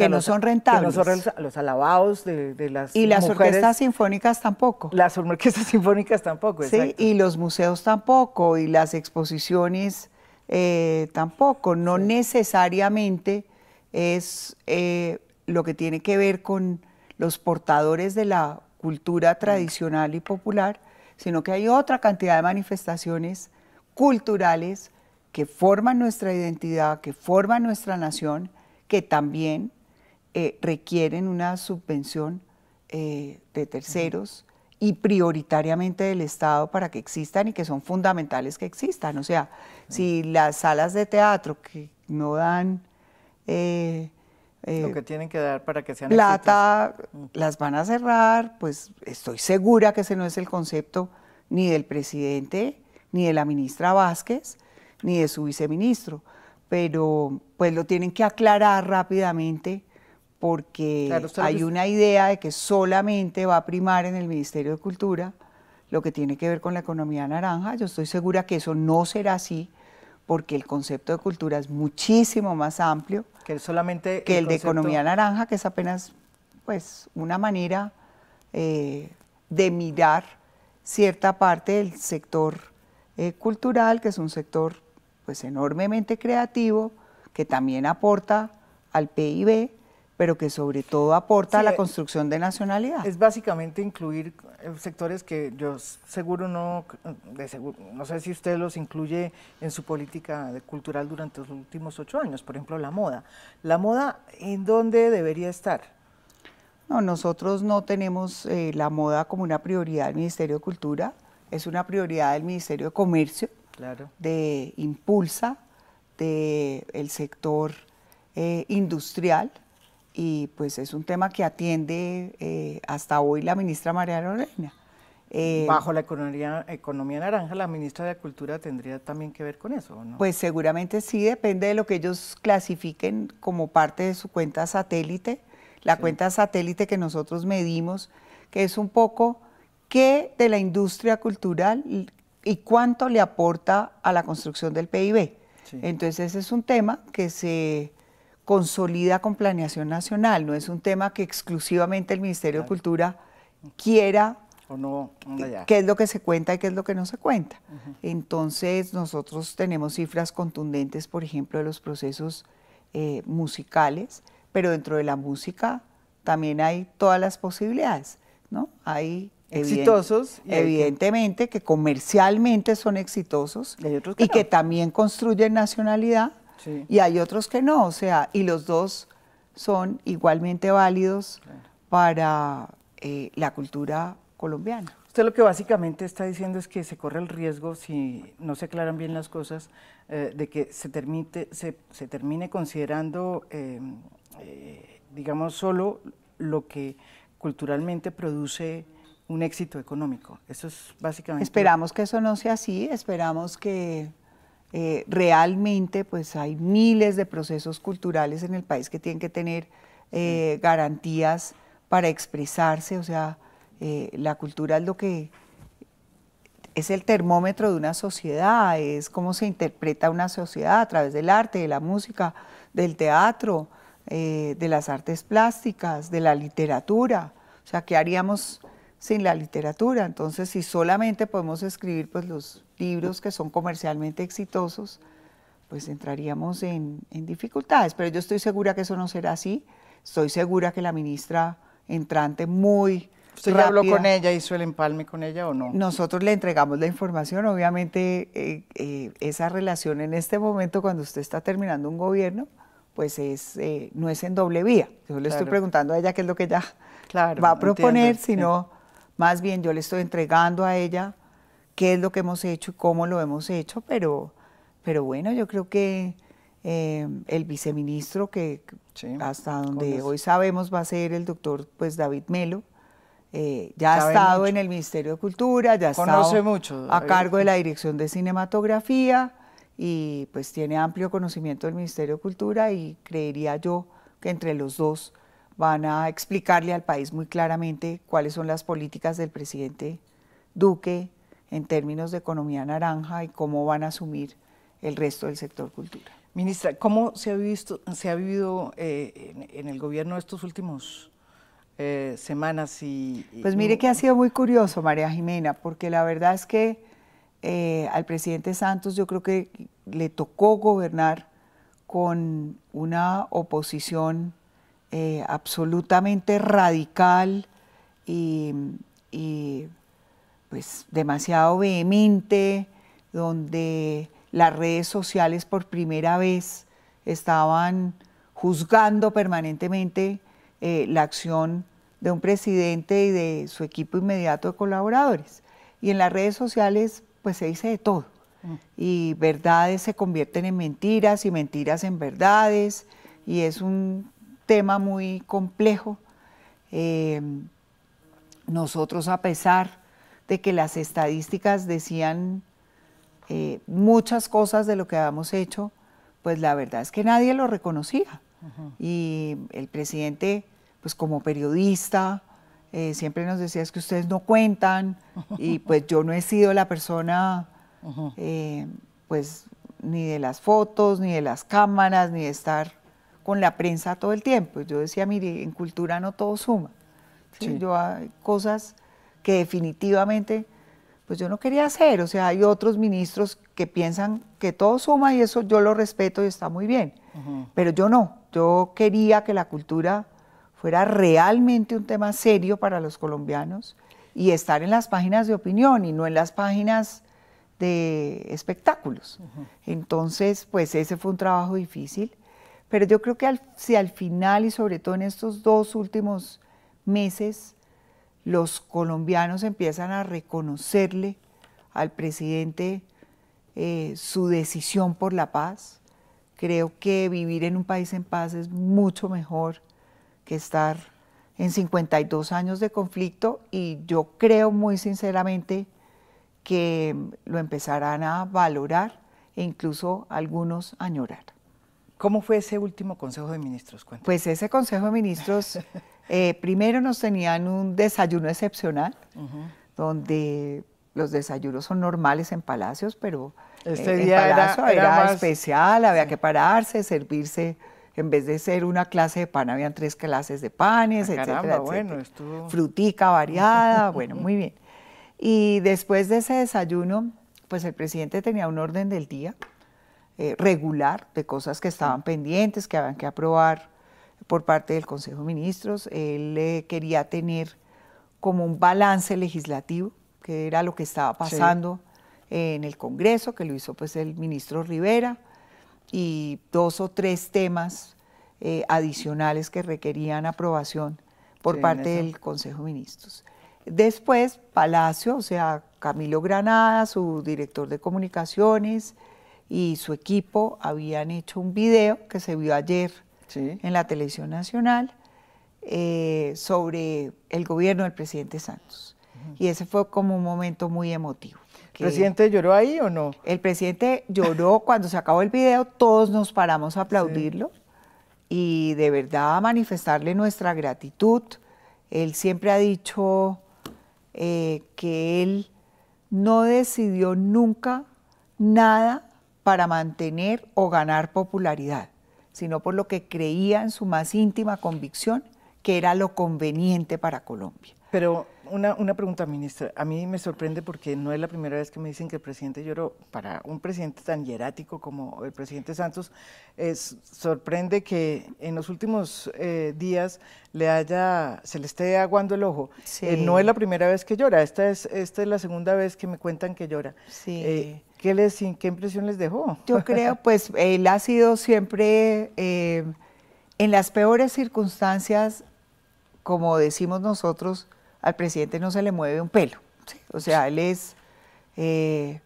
Speaker 1: no son rentables. Que no son los alabados de, las Y las orquestas
Speaker 2: sinfónicas tampoco. Las orquestas [laughs] sinfónicas tampoco, Sí, y los museos tampoco, y las exposiciones tampoco. No necesariamente es eh, lo que tiene que ver con los portadores de la cultura tradicional y popular, sino que hay otra cantidad de manifestaciones culturales que forman nuestra identidad, que forman nuestra nación, que también eh, requieren una subvención eh, de terceros y prioritariamente del Estado para que existan y que son fundamentales que existan. O sea, si las salas de teatro que no dan eh, lo eh, que
Speaker 1: tienen que dar para que sean plata,
Speaker 2: las van a cerrar, pues estoy segura que ese no es el concepto ni del presidente, ni de la ministra Vázquez, ni de su viceministro, pero pues lo tienen que aclarar rápidamente porque hay una idea de que solamente va a primar en el Ministerio de Cultura lo que tiene que ver con la economía naranja. Yo estoy segura que eso no será así porque el concepto de cultura es muchísimo más amplio
Speaker 1: que, solamente
Speaker 2: el, de economía naranja, que es apenas pues, una manera eh, de mirar cierta parte del sector eh, cultural, que es un sector pues, enormemente creativo, que también aporta al PIB pero que sobre todo aporta a la eh, construcción de
Speaker 1: nacionalidad. Es básicamente incluir eh, sectores que yo seguro no, no sé si usted los incluye en su política cultural durante los últimos ocho años, por ejemplo la moda. ¿La moda en dónde debería
Speaker 2: estar? No, nosotros no tenemos eh, la moda como una prioridad del Ministerio de Cultura, es una prioridad del Ministerio de Comercio, claro. de Impulsa, del sector industrial, y pues es un tema que atiende eh, hasta hoy la ministra María Lorena. Eh, Bajo
Speaker 1: la economía, economía naranja, la ministra de Cultura tendría también que ver
Speaker 2: con eso, ¿no? Pues seguramente sí, depende de lo que ellos clasifiquen como parte de su cuenta satélite, la cuenta satélite que nosotros medimos, que es un poco qué de la industria cultural y cuánto le aporta a la construcción del PIB. Entonces ese es un tema que se consolida con planeación nacional, no es un tema que exclusivamente el Ministerio de Cultura quiera o no, qué es lo que se cuenta y qué es lo que no se cuenta. Entonces nosotros tenemos cifras contundentes, por ejemplo, de los procesos eh, musicales, pero dentro de la música también hay todas las posibilidades, ¿no? Hay exitosos. evidentemente que comercialmente son exitosos y que también construyen nacionalidad y hay otros que no, o sea, y los dos son igualmente válidos para eh, la cultura colombiana. Usted
Speaker 1: lo que básicamente está diciendo es que se corre el riesgo, si no se aclaran bien las cosas, eh, de que se, termine se, termine considerando, em, eh, digamos, solo lo que culturalmente produce un éxito económico.
Speaker 2: Eso es básicamente. Esperamos que eso no sea así, esperamos que eh, realmente pues hay miles de procesos culturales en el país que tienen que tener eh, garantías para expresarse, o sea, eh, la cultura es lo que es el termómetro de una sociedad, es cómo se interpreta una sociedad a través del arte, de la música, del teatro, de las artes plásticas, de la literatura, o sea, ¿qué haríamos sin la literatura. Entonces, si solamente podemos escribir pues, los libros que son comercialmente exitosos, pues entraríamos en, en dificultades. Pero yo estoy segura que eso no será así. Estoy segura que la ministra entrante muy... ¿Usted ya habló con
Speaker 1: ella, hizo el empalme con ella o no?
Speaker 2: Nosotros le entregamos la información, obviamente eh, eh, esa relación en este momento cuando usted está terminando un gobierno, pues es, eh, no es en doble vía. Yo le estoy preguntando a ella qué es lo que ella va a proponer, sino... Más bien yo le estoy entregando a ella qué es lo que hemos hecho y cómo lo hemos hecho, pero, pero bueno, yo creo que eh, el viceministro, que hasta donde hoy sabemos va a ser el doctor pues, David Melo, eh, ya ha estado en el Ministerio de Cultura, ya ha a eh, cargo de la Dirección de Cinematografía y pues tiene amplio conocimiento del Ministerio de Cultura y creería yo que entre los dos van a explicarle al país muy claramente cuáles son las políticas del presidente Duque en términos de economía naranja y cómo van a asumir el resto del sector cultura. Ministra, ¿cómo se ha, visto, se ha vivido eh, en, el gobierno
Speaker 1: estos últimos eh, semanas? pues mire que ha
Speaker 2: sido muy curioso, María Jimena, porque la verdad es que eh, al presidente Santos yo creo que le tocó gobernar con una oposición eh, absolutamente radical y, pues demasiado vehemente, donde las redes sociales por primera vez estaban juzgando permanentemente eh, la acción de un presidente y de su equipo inmediato de colaboradores. Y en las redes sociales pues se dice de todo. Mm. Y verdades se convierten en mentiras y mentiras en verdades. Y es un tema muy complejo. Eh, nosotros, a pesar de que las estadísticas decían eh, muchas cosas de lo que habíamos hecho, pues la verdad es que nadie lo reconocía. Y el presidente, pues como periodista, eh, siempre nos decía es que ustedes no cuentan y pues yo no he sido la persona, pues ni de las fotos, ni de las cámaras, ni de estar con la prensa todo el tiempo. Yo decía, mire, en cultura no todo suma. Yo hay ah, cosas que definitivamente, pues yo no quería hacer. O sea, hay otros ministros que piensan que todo suma y eso yo lo respeto y está muy bien. Pero yo no. Yo quería que la cultura fuera realmente un tema serio para los colombianos y estar en las páginas de opinión y no en las páginas de espectáculos. Entonces, pues ese fue un trabajo difícil pero yo creo que si al final y sobre todo en estos dos últimos meses los colombianos empiezan a reconocerle al presidente eh, su decisión por la paz, creo que vivir en un país en paz es mucho mejor que estar en 52 años de conflicto y yo creo muy sinceramente que lo empezarán a valorar e incluso algunos añorar. ¿Cómo fue ese último Consejo de Ministros? Pues ese Consejo de Ministros, [laughs] eh, primero nos tenían un desayuno excepcional, donde los desayunos son normales en palacios, pero este eh, día era, especial, había que pararse, servirse en vez de ser una clase de pan, habían tres clases de panes, ah, etcétera, Bueno, Frutica variada, [laughs] bueno, muy bien. Y después de ese desayuno, pues el presidente tenía un orden del día eh, regular de cosas que estaban pendientes, que habían que aprobar por parte del Consejo de Ministros. Él eh, quería tener como un balance legislativo, que era lo que estaba pasando en el Congreso, que lo hizo pues el ministro Rivera, y dos o tres temas eh, adicionales que requerían aprobación por parte del Consejo de Ministros. Después, Palacio, o sea, Camilo Granada, su director de comunicaciones, y su equipo habían hecho un video que se vio ayer en la televisión nacional eh, sobre el gobierno del presidente Santos. Y ese fue como un momento muy emotivo. ¿El presidente lloró ahí o no? El presidente lloró [laughs] cuando se acabó el video, todos nos paramos a aplaudirlo y de verdad a manifestarle nuestra gratitud. Él siempre ha dicho eh, que él no decidió nunca nada para mantener o ganar popularidad, sino por lo que creía en su más íntima convicción que era lo conveniente para Colombia una, pregunta, ministra. A mí me
Speaker 1: sorprende porque no es la primera vez que me dicen que el presidente lloró. Para un presidente tan hierático como el presidente Santos, sorprende que en los últimos eh, días le haya, se le esté aguando el ojo. Eh, no es la primera vez que llora. Esta es, esta es la segunda vez que me cuentan que llora. Eh, ¿qué, les, ¿Qué impresión les dejó? Yo creo, [laughs]
Speaker 2: pues, él ha sido siempre... en las peores circunstancias como decimos nosotros, al presidente no se le mueve un pelo. O sea, él es eh,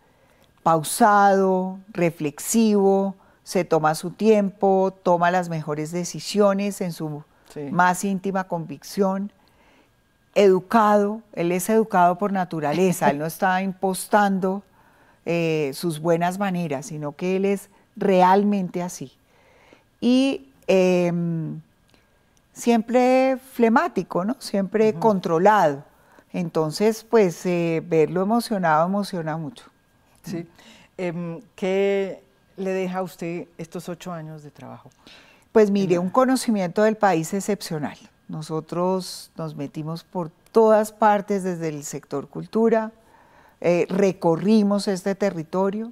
Speaker 2: pausado, reflexivo, se toma su tiempo, toma las mejores decisiones en su más íntima convicción, educado, él es educado por naturaleza, él no está [laughs] impostando eh, sus buenas maneras, sino que él es realmente así. Y em, siempre flemático, ¿no? Siempre controlado. Entonces, pues eh, verlo emocionado emociona mucho.
Speaker 1: Sí. Em,
Speaker 2: ¿Qué le deja a usted estos ocho años de trabajo? Pues mire, un conocimiento del país excepcional. Nosotros nos metimos por todas partes desde el sector cultura, eh, recorrimos este territorio,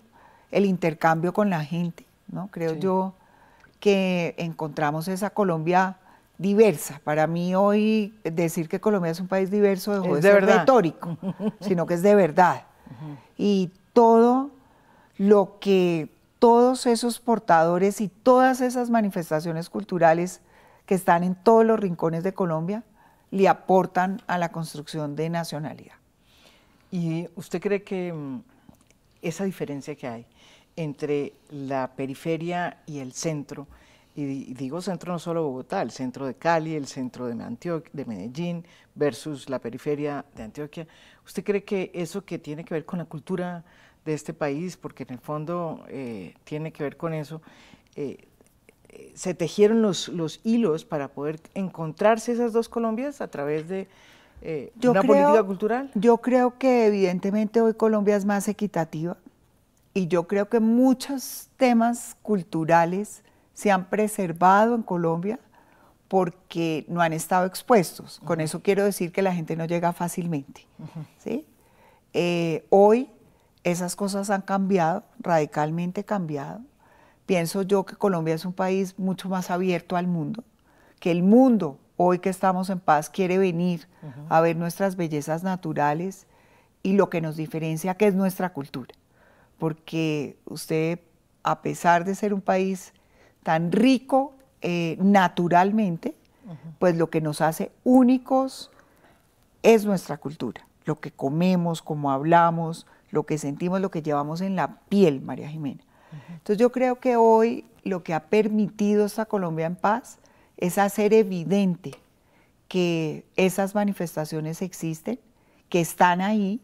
Speaker 2: el intercambio con la gente, ¿no? Creo yo que encontramos esa Colombia diversa. Para mí hoy decir que Colombia es un país diverso es de, retórico, [laughs] sino que es de verdad. Y todo lo que todos esos portadores y todas esas manifestaciones culturales que están en todos los rincones de Colombia le aportan a la construcción de nacionalidad. ¿Y usted cree que mm, esa diferencia que hay entre la
Speaker 1: periferia y el centro y digo centro no solo Bogotá, el centro de Cali, el centro de, Antioquia, de Medellín versus la periferia de Antioquia. ¿Usted cree que eso que tiene que ver con la cultura de este país, porque en el fondo eh, tiene que ver con eso, eh, se tejieron los, hilos para poder encontrarse esas dos Colombias a través de eh, una política cultural?
Speaker 2: Yo creo que evidentemente hoy Colombia es más equitativa y yo creo que muchos temas culturales se han preservado en Colombia porque no han estado expuestos. Con eso quiero decir que la gente no llega fácilmente. Eh, hoy esas cosas han cambiado, radicalmente cambiado. Pienso yo que Colombia es un país mucho más abierto al mundo, que el mundo, hoy que estamos en paz, quiere venir a ver nuestras bellezas naturales y lo que nos diferencia, que es nuestra cultura. Porque usted, a pesar de ser un país tan rico eh, naturalmente, pues lo que nos hace únicos es nuestra cultura, lo que comemos, cómo hablamos, lo que sentimos, lo que llevamos en la piel, María Jimena. Entonces yo creo que hoy lo que ha permitido esta Colombia en paz es hacer evidente que esas manifestaciones existen, que están ahí,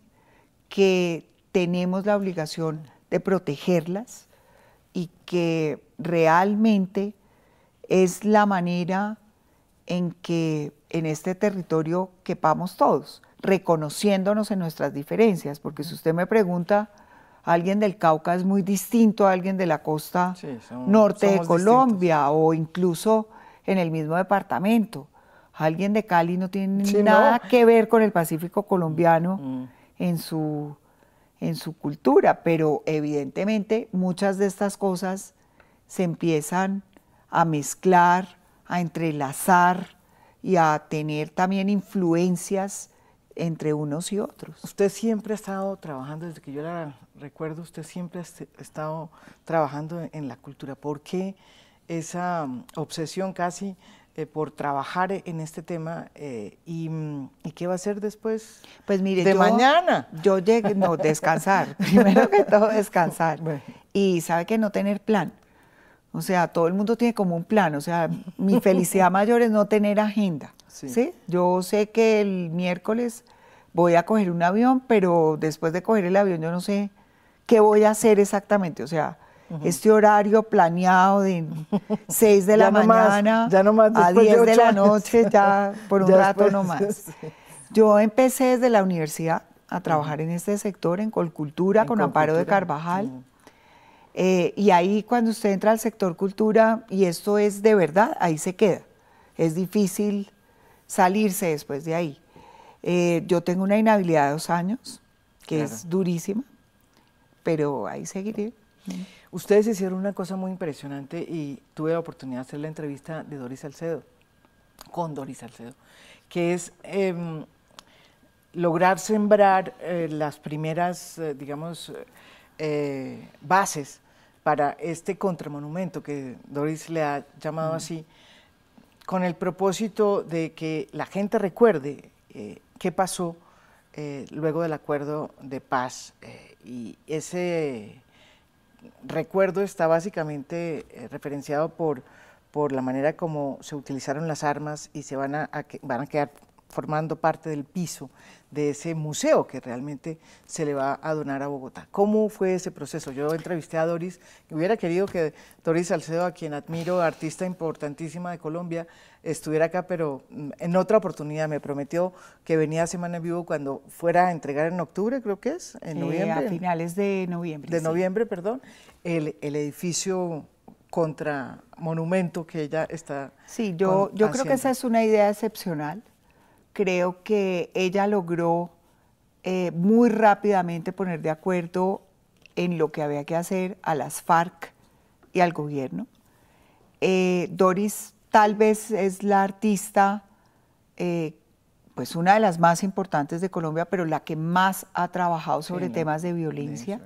Speaker 2: que tenemos la obligación de protegerlas y que realmente es la manera en que en este territorio quepamos todos, reconociéndonos en nuestras diferencias, porque si usted me pregunta, alguien del Cauca es muy distinto a alguien de la costa
Speaker 1: norte de Colombia
Speaker 2: o incluso en el mismo departamento. Alguien de Cali no tiene nada que ver con el Pacífico colombiano mm, mm. en, su, en su cultura, pero evidentemente muchas de estas cosas se empiezan a mezclar, a entrelazar y a tener también influencias entre unos y otros. Usted siempre ha
Speaker 1: estado trabajando, desde que yo la recuerdo, usted siempre ha estado trabajando en la cultura. ¿Por qué esa mm, obsesión casi eh, por trabajar en
Speaker 2: este tema eh, mm, y, qué va a hacer después pues mire, de mañana. Yo llegué, no, descansar, [laughs] primero que todo descansar. [laughs] Y sabe que no tener plan. O sea, todo el mundo tiene como un plan. O sea, mi felicidad [laughs] mayor es no tener agenda. Sí. Yo sé que el miércoles voy a coger un avión, pero después de coger el avión yo no sé qué voy a hacer exactamente. O sea, este horario planeado de 6 [laughs] de la mañana a 10 de, la noche, ya [laughs] por un rato nomás. más. Yo empecé desde la universidad a trabajar en este sector, en Colcultura, con Amparo de Carvajal. Eh, y ahí cuando usted entra al sector cultura, y esto es de verdad, ahí se queda. Es difícil salirse después de ahí. Eh, yo tengo una inhabilidad de dos años, que es durísima, pero ahí seguiré. Ustedes hicieron una cosa muy
Speaker 1: impresionante y tuve la oportunidad de hacer la entrevista de Doris Salcedo, con Doris Salcedo, que es em, lograr sembrar eh, las primeras, digamos, bases para este contramonumento que Doris le ha llamado así, con el propósito de que la gente recuerde eh, qué pasó eh, luego del acuerdo de paz. Eh, y ese recuerdo está básicamente referenciado por, por la manera como se utilizaron las armas y se van a, van a quedar formando parte del piso de ese museo que realmente se le va a donar a Bogotá. ¿Cómo fue ese proceso? Yo entrevisté a Doris hubiera querido que Doris Salcedo, a quien admiro, artista importantísima de Colombia, estuviera acá, pero mm, en otra oportunidad me prometió que venía a Semana en Vivo cuando fuera a entregar en octubre, creo que es,
Speaker 2: en eh, noviembre. a finales de noviembre. De noviembre,
Speaker 1: perdón, el, el edificio contra monumento que ella está. Sí, yo, yo creo que esa
Speaker 2: es una idea excepcional creo que ella logró eh, muy rápidamente poner de acuerdo en lo que había que hacer a las FARC y al gobierno. Eh, Doris tal vez es la artista, eh, pues una de las más importantes de Colombia, pero la que más ha trabajado sobre temas de violencia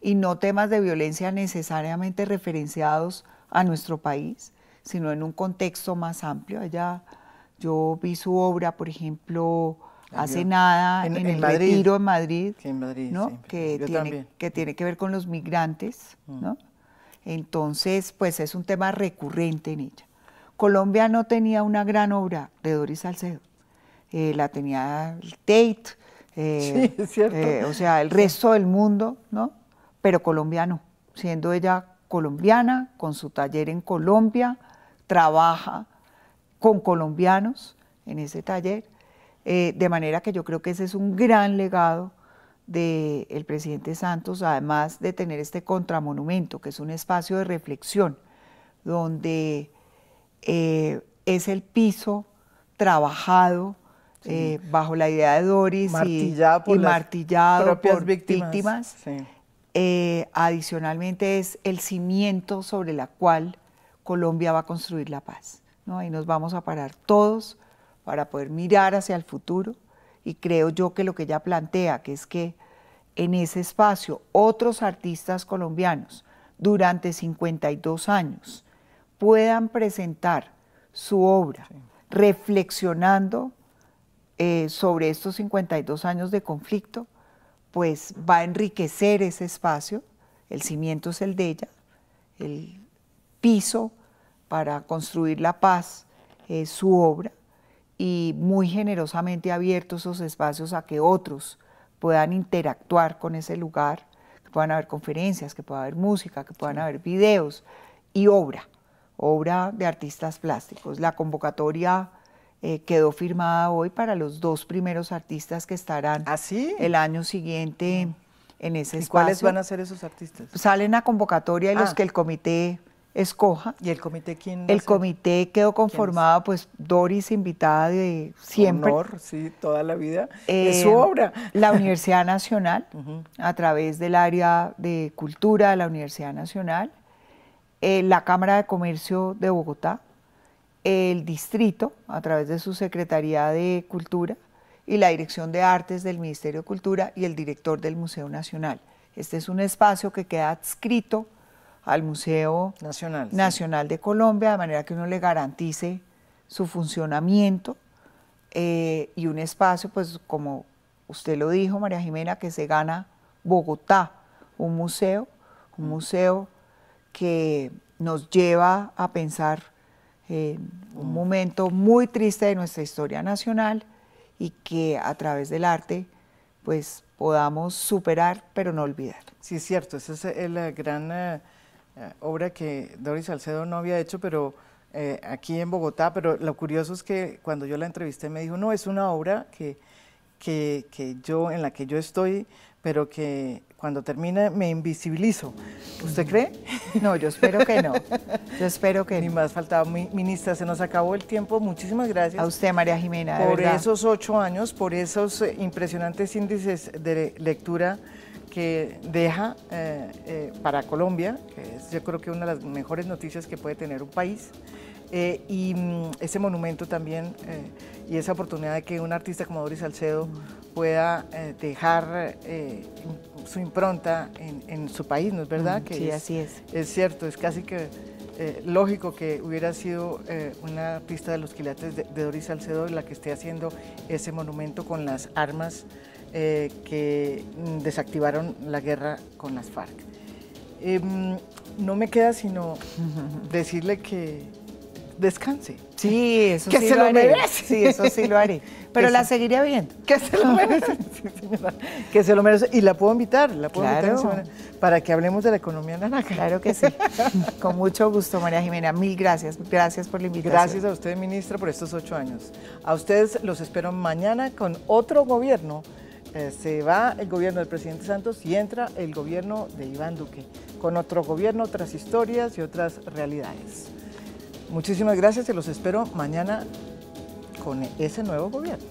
Speaker 2: y no temas de violencia necesariamente referenciados a nuestro país, sino en un contexto más amplio. Yo vi su obra, por ejemplo, ah, hace nada en, el Madrid, retiro en Madrid, que, tiene, que ver con los migrantes, mm. ¿no? Entonces, pues es un tema recurrente en ella. Colombia no tenía una gran obra de Doris Salcedo, eh, la tenía Tate, eh, [laughs] eh, o sea, el resto del mundo, ¿no? Pero Colombia no, siendo ella colombiana, con su taller en Colombia, trabaja con colombianos en ese taller, eh, de manera que yo creo que ese es un gran legado del presidente Santos, además de tener este contramonumento, que es un espacio de reflexión, donde eh, es el piso trabajado eh, bajo la idea de Doris y, martillado por víctimas. adicionalmente es el cimiento sobre la cual Colombia va a construir la paz. ¿no? Ahí nos vamos a parar todos para poder mirar hacia el futuro y creo yo que lo que ella plantea, que es que en ese espacio otros artistas colombianos durante 52 años puedan presentar su obra reflexionando eh, sobre estos 52 años de conflicto, pues va a enriquecer ese espacio, el cimiento es el de ella, el piso para construir la paz, eh, su obra, y muy generosamente abierto esos espacios a que otros puedan interactuar con ese lugar, que puedan haber conferencias, que pueda haber música, que puedan haber videos y obra, obra de artistas plásticos. La convocatoria eh, quedó firmada hoy para los dos primeros artistas que estarán ¿Ah, el año siguiente mm. en ese ¿Y espacio. ¿Cuáles van a ser esos artistas? Salen a convocatoria y los ah. que el comité escoja. ¿Y el comité quién? El comité quedó conformado, pues Doris, invitada de siempre. Honor,
Speaker 1: sí, toda la vida. su eh, obra.
Speaker 2: La [laughs] Universidad Nacional, a través del área de cultura de la Universidad Nacional, eh, la Cámara de Comercio de Bogotá, el distrito, a través de su Secretaría de Cultura, y la Dirección de Artes del Ministerio de Cultura y el director del Museo Nacional. Este es un espacio que queda adscrito al Museo Nacional, Nacional de Colombia, de manera que uno le garantice su funcionamiento eh, y un espacio, pues como usted lo dijo, María Jimena, que se gana Bogotá, un museo, un museo que nos lleva a pensar en un mm. momento muy triste de nuestra historia nacional y que a través del arte pues podamos superar pero no olvidar. Sí, es cierto, ese es la eh, gran... Eh, eh, obra que
Speaker 1: Doris Salcedo no había hecho, pero eh, aquí en Bogotá, pero lo curioso es que cuando yo la entrevisté me dijo, no, es una obra que, que, que yo, en la que yo estoy, pero que cuando termina me invisibilizo. ¿Usted cree? [laughs] No, yo espero que no. Yo espero que Ni más faltaba, ministra, se nos acabó el tiempo. Muchísimas gracias. A usted, María
Speaker 2: Jimena. Por esos
Speaker 1: ocho años, por esos eh, impresionantes índices de lectura que deja eh, eh, para Colombia, que es yo creo que una de las mejores noticias que puede tener un país, eh, y mm, ese monumento también, y esa oportunidad de que un artista como Doris Salcedo pueda dejar su impronta en, su país, ¿no es verdad? que sí, así es. Es cierto, es casi que lógico que hubiera sido una pista de los quilates de, de, Doris Salcedo la que esté haciendo ese monumento con las armas eh, que desactivaron la guerra con las FARC. Em, no me queda sino [laughs] decirle que descanse. Sí, eso que sí se lo, haré. merece. Sí, eso sí lo haré. Pero la seguiría
Speaker 2: viendo. Que se lo merece,
Speaker 1: [laughs] Que se lo merece. Y la puedo invitar, la puedo invitar para que hablemos de la economía naranja. Claro que sí. [laughs] Con mucho
Speaker 2: gusto, María Jimena. Mil gracias. Gracias por la invitación. Gracias
Speaker 1: a usted, ministra, por estos ocho años. A ustedes los espero mañana con otro gobierno eh, se va el gobierno del presidente Santos y entra el gobierno de Iván Duque, con otro gobierno, otras historias y otras realidades. Muchísimas gracias y los espero mañana con ese nuevo gobierno.